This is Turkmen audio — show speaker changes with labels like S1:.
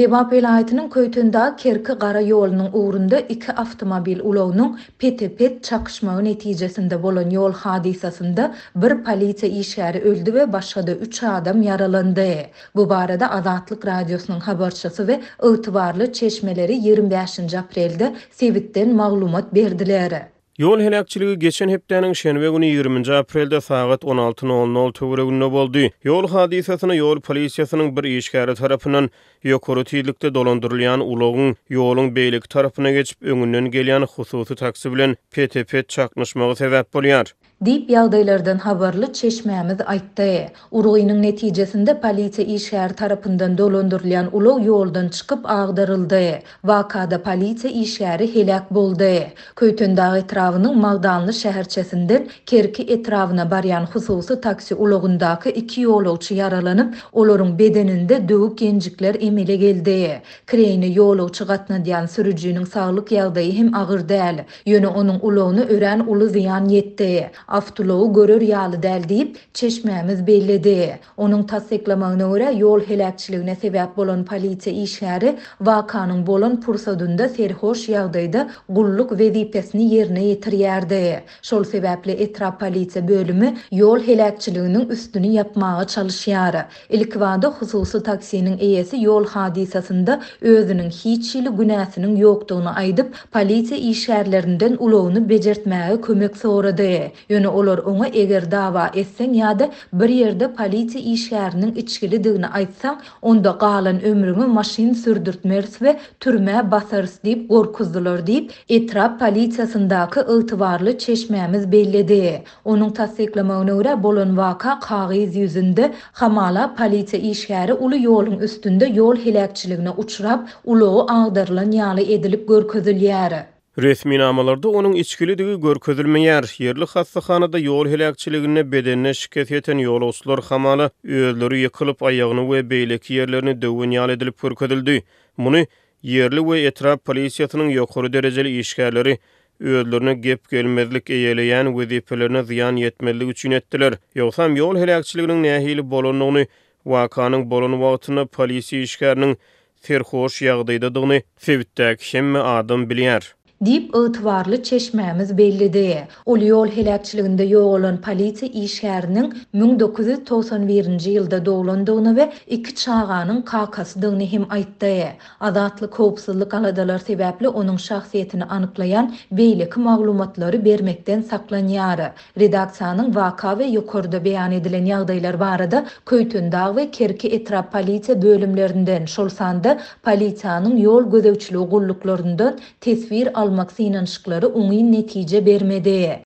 S1: Libapelayatynyň köýtünde kerki gara ýolunyň uğrunda iki avtomobil ulowunyň pet pet çaqyşmagynyň netijesinde bolan ýol hadisasynda bir polisiýa işgari öldü we başga 3 adam ýaralandy. Bu barada Azadlyk radiosynyň habarçysy we ýtýarly çeşmeleri 25-nji aprelde sebitten maglumat berdiler.
S2: Yol helakçiligi geçen heptenin şenve günü 20. aprelde saat 16.00 tövrüğünde boldu. Yol hadisesini yol polisiyasının bir işgari tarafının yokuru tiyilikte dolandırılayan uloğun yolun beylik tarafına geçip önünden gelyan hususu taksi bilen PTP çakmışmağı sebep bolyar.
S1: Dip ýagdaýlardan habarly çeşmämiz aýtdy. Uruýynyň netijesinde polisiýa işgär tarapyndan dolandyrylan uly ýoldan çykyp agdyryldy. Wakada polisiýa işgäri helak boldy. Köýtendäg etrawynyň Magdanly şäherçesinden Kerki etrawyna barýan hususy taksi ulugundaky iki ýolagçy yaralanyp, olaryň bedeninde döwük genjikler emele geldi. Kreýni ýolagçy gatnadyan sürüjiniň saglyk ýagdaýy hem agyr däl. Ýöne onuň ulugyny ören uly ziyan ýetdi. avtulogu görür yalı del deyip çeşmemiz belledi. Onun tasdiklamağına göre yol helakçiliğine sebep bolon polisi işleri vakanın bolon pursadunda serhoş yağdaydı gulluk vezipesini yerine yetiriyerdi. Şol sebeple etra polisi bölümü yol helakçiliğinin üstünü yapmağa çalışyarı. İlkvada hususu taksiyenin eyesi yol hadisasında özünün hiç ili günahsinin yoktuğunu aydıp polisi işlerlerinden uloğunu becertmeye kömek soğradı. Ýöne olor oňa eger dava etseň ýa-da bir ýerde polisi işgärinin içgili digini aýtsaň, onda galan ömrüňi maşyn sürdürtmers we türmä basarys diýip gorkuzdylar diýip etrap polisiýasyndaky ygtybarly çeşmämiz bellidi. Onuň tasdiklemegine görä bolan waka kagyz ýüzünde hamala polisiýa işgäri uly ýolun üstünde ýol hilakçylygyna uçrap ulu agdarlan ýaly edilip görkezilýär.
S2: Resmi namalarda onun içkili dügü Yerli hastahana da yol helakçiligini bedenine şikayet eten yol uslar hamalı öyleri yıkılıp ayağını ve beyleki yerlerini dövün yal edilip görközüldü. Muni, yerli ve etraf polisiyatının yokuru dereceli işgärleri öyelerini gep gelmezlik eyleyen ve ziyan yetmezlik üçün ettiler. Yoksam yol helakçiliginin nehili bolonluğunu vakanın bolon vaatını polisi işgarinin terhoş yağdaydı dığını sevittak şemme adam biliyar.
S1: Dip ıtıvarlı çeşməmiz belli de. Ol yol helətçiliğində yoğulun olan politi 1991-ci yılda doğulunduğunu ve iki çağanın qaqası dığını him aytdaya. Adatlı qoopsızlı anadalar sebeple onun şahsiyetini anıklayan beylik mağlumatları vermekten saklanyarı Redaksiyanın vaka ve yukorda beyan edilen yağdaylar varada köytün ve kerki etrap politi bölümlerinden şolsanda politi yol politi politi tesvir politi almak sinanşıkları ungin netice bermedeye.